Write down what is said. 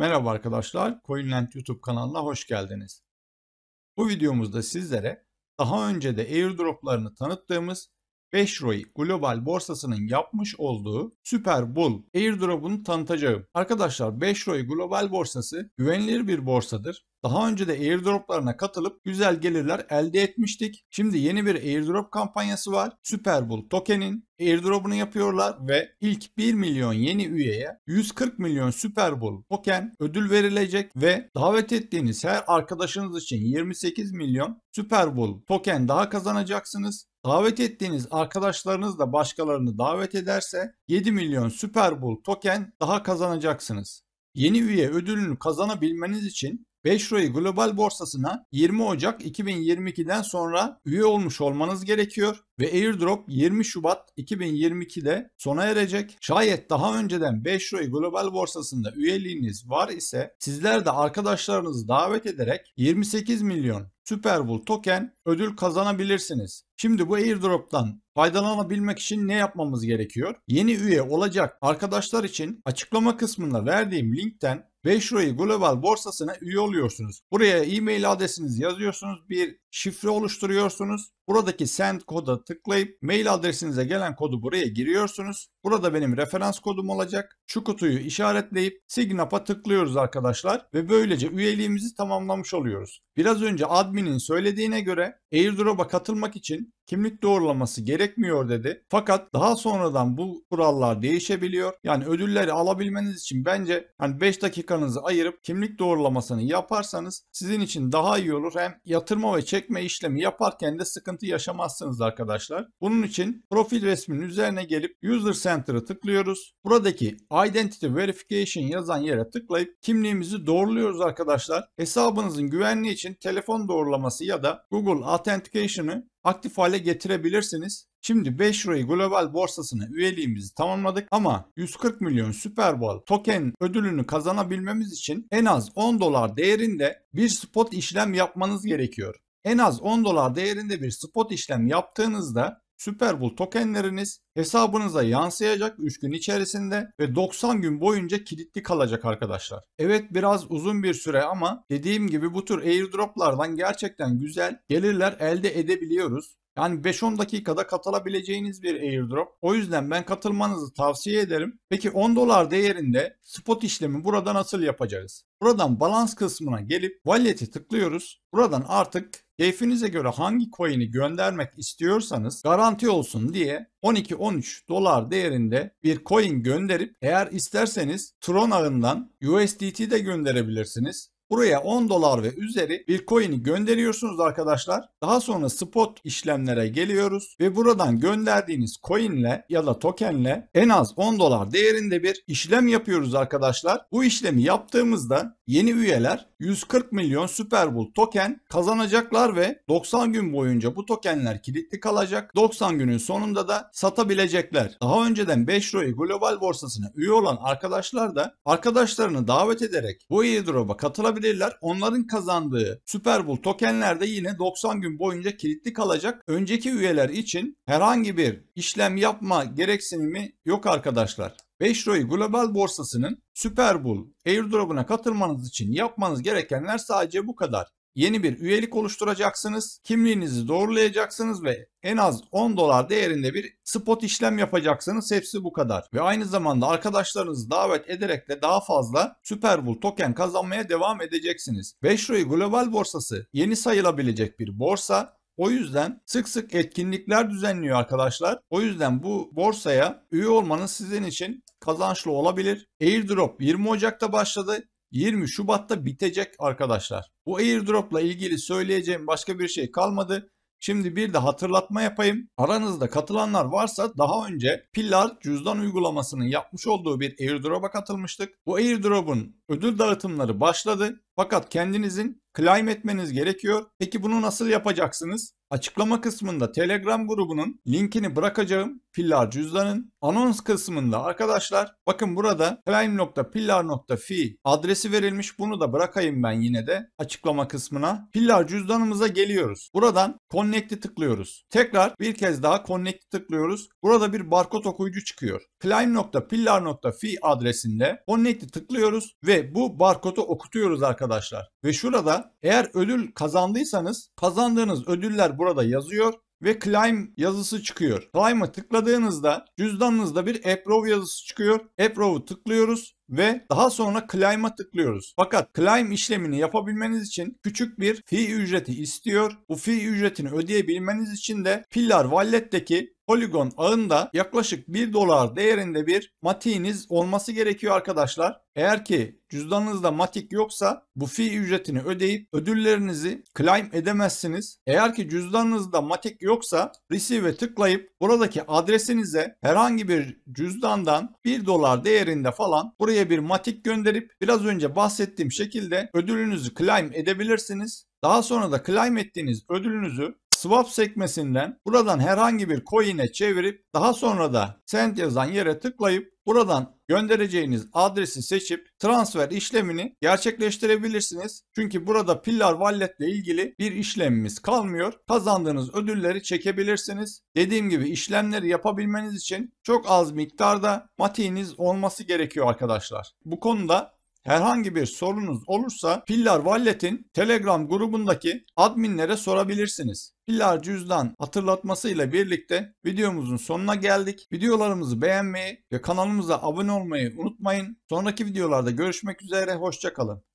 Merhaba arkadaşlar, CoinLand YouTube kanalına hoş geldiniz. Bu videomuzda sizlere daha önce de airdroplarını tanıttığımız 5ROI Global borsasının yapmış olduğu Super Bull airdrop'unu tanıtacağım. Arkadaşlar 5ROI Global borsası güvenilir bir borsadır. Daha önce de airdroplarına katılıp güzel gelirler elde etmiştik. Şimdi yeni bir airdrop kampanyası var. Super Bull token'in airdrop'unu yapıyorlar ve ilk 1 milyon yeni üyeye 140 milyon Super Bull token ödül verilecek ve davet ettiğiniz her arkadaşınız için 28 milyon Super Bull token daha kazanacaksınız. Davet ettiğiniz arkadaşlarınız da başkalarını davet ederse 7 milyon Super Bowl token daha kazanacaksınız. Yeni üye ödülünü kazanabilmeniz için 5 Roy Global Borsası'na 20 Ocak 2022'den sonra üye olmuş olmanız gerekiyor ve airdrop 20 Şubat 2022'de sona erecek. Şayet daha önceden 5 Roy Global Borsası'nda üyeliğiniz var ise sizler de arkadaşlarınızı davet ederek 28 milyon Super Bowl token ödül kazanabilirsiniz. Şimdi bu airdrop'tan faydalanabilmek için ne yapmamız gerekiyor? Yeni üye olacak arkadaşlar için açıklama kısmında verdiğim linkten 5Roy Global borsasına üye oluyorsunuz. Buraya e-mail adresinizi yazıyorsunuz. Bir şifre oluşturuyorsunuz. Buradaki send koda tıklayıp mail adresinize gelen kodu buraya giriyorsunuz. Burada benim referans kodum olacak. Şu kutuyu işaretleyip sign tıklıyoruz arkadaşlar ve böylece üyeliğimizi tamamlamış oluyoruz. Biraz önce adminin söylediğine göre airdrop'a katılmak için kimlik doğrulaması gerekmiyor dedi. Fakat daha sonradan bu kurallar değişebiliyor. Yani ödülleri alabilmeniz için bence hani 5 dakika politikanızı ayırıp kimlik doğrulamasını yaparsanız sizin için daha iyi olur. Hem yatırma ve çekme işlemi yaparken de sıkıntı yaşamazsınız arkadaşlar. Bunun için profil resminin üzerine gelip User Center'ı tıklıyoruz. Buradaki Identity Verification yazan yere tıklayıp kimliğimizi doğruluyoruz arkadaşlar. Hesabınızın güvenliği için telefon doğrulaması ya da Google Authentication'ı aktif hale getirebilirsiniz. Şimdi 5 lirayı global borsasına üyeliğimizi tamamladık ama 140 milyon Super Bowl token ödülünü kazanabilmemiz için en az 10 dolar değerinde bir spot işlem yapmanız gerekiyor. En az 10 dolar değerinde bir spot işlem yaptığınızda Super Bowl tokenleriniz hesabınıza yansıyacak 3 gün içerisinde ve 90 gün boyunca kilitli kalacak arkadaşlar. Evet biraz uzun bir süre ama dediğim gibi bu tür airdroplardan gerçekten güzel gelirler elde edebiliyoruz. Yani 5-10 dakikada katılabileceğiniz bir airdrop. O yüzden ben katılmanızı tavsiye ederim. Peki 10 dolar değerinde spot işlemi burada nasıl yapacağız? Buradan balans kısmına gelip wallet'i tıklıyoruz. Buradan artık keyfinize göre hangi coin'i göndermek istiyorsanız garanti olsun diye 12-13 dolar değerinde bir coin gönderip eğer isterseniz Tron ağından USDT de gönderebilirsiniz. Buraya 10 dolar ve üzeri Bitcoin'i gönderiyorsunuz arkadaşlar. Daha sonra spot işlemlere geliyoruz ve buradan gönderdiğiniz coin'le ya da token'le en az 10 dolar değerinde bir işlem yapıyoruz arkadaşlar. Bu işlemi yaptığımızda yeni üyeler 140 milyon Super token kazanacaklar ve 90 gün boyunca bu tokenler kilitli kalacak. 90 günün sonunda da satabilecekler. Daha önceden 5 Roy Global borsasına üye olan arkadaşlar da arkadaşlarını davet ederek bu airdrop'a katılabilecekler kazanabilirler. Onların kazandığı Super Bowl tokenler de yine 90 gün boyunca kilitli kalacak. Önceki üyeler için herhangi bir işlem yapma gereksinimi yok arkadaşlar. 5 Roy Global Borsası'nın Super Bowl airdrop'una katılmanız için yapmanız gerekenler sadece bu kadar. Yeni bir üyelik oluşturacaksınız, kimliğinizi doğrulayacaksınız ve en az 10 dolar değerinde bir spot işlem yapacaksınız. Hepsi bu kadar. Ve aynı zamanda arkadaşlarınızı davet ederek de daha fazla Super Bowl token kazanmaya devam edeceksiniz. 5 Roy Global Borsası yeni sayılabilecek bir borsa. O yüzden sık sık etkinlikler düzenliyor arkadaşlar. O yüzden bu borsaya üye olmanız sizin için kazançlı olabilir. Airdrop 20 Ocak'ta başladı. 20 Şubat'ta bitecek arkadaşlar. Bu airdropla ilgili söyleyeceğim başka bir şey kalmadı. Şimdi bir de hatırlatma yapayım. Aranızda katılanlar varsa daha önce Pillar cüzdan uygulamasının yapmış olduğu bir airdrop'a katılmıştık. Bu airdrop'un ödül dağıtımları başladı. Fakat kendinizin claim etmeniz gerekiyor. Peki bunu nasıl yapacaksınız? Açıklama kısmında Telegram grubunun linkini bırakacağım. Pillar cüzdanın anons kısmında arkadaşlar bakın burada prime.pillar.fi adresi verilmiş. Bunu da bırakayım ben yine de açıklama kısmına. Pillar cüzdanımıza geliyoruz. Buradan connect'i tıklıyoruz. Tekrar bir kez daha connect'i tıklıyoruz. Burada bir barkod okuyucu çıkıyor. prime.pillar.fi adresinde connect'i tıklıyoruz ve bu barkodu okutuyoruz arkadaşlar. Ve şurada eğer ödül kazandıysanız kazandığınız ödüller burada yazıyor ve claim yazısı çıkıyor. Claim'a tıkladığınızda cüzdanınızda bir approve yazısı çıkıyor. Approve'u tıklıyoruz ve daha sonra claim'a tıklıyoruz. Fakat claim işlemini yapabilmeniz için küçük bir fee ücreti istiyor. Bu fee ücretini ödeyebilmeniz için de Pillar Wallet'teki Polygon ağında yaklaşık 1 dolar değerinde bir matiğiniz olması gerekiyor arkadaşlar. Eğer ki cüzdanınızda matik yoksa bu fi ücretini ödeyip ödüllerinizi claim edemezsiniz. Eğer ki cüzdanınızda matik yoksa receive'e tıklayıp buradaki adresinize herhangi bir cüzdandan 1 dolar değerinde falan buraya bir matik gönderip biraz önce bahsettiğim şekilde ödülünüzü claim edebilirsiniz. Daha sonra da claim ettiğiniz ödülünüzü swap sekmesinden buradan herhangi bir coin'e çevirip daha sonra da send yazan yere tıklayıp buradan göndereceğiniz adresi seçip transfer işlemini gerçekleştirebilirsiniz. Çünkü burada Pillar Wallet ile ilgili bir işlemimiz kalmıyor. Kazandığınız ödülleri çekebilirsiniz. Dediğim gibi işlemleri yapabilmeniz için çok az miktarda matiğiniz olması gerekiyor arkadaşlar. Bu konuda Herhangi bir sorunuz olursa Pillar Wallet'in Telegram grubundaki adminlere sorabilirsiniz. Pillar cüzdan hatırlatmasıyla birlikte videomuzun sonuna geldik. Videolarımızı beğenmeyi ve kanalımıza abone olmayı unutmayın. Sonraki videolarda görüşmek üzere, hoşçakalın.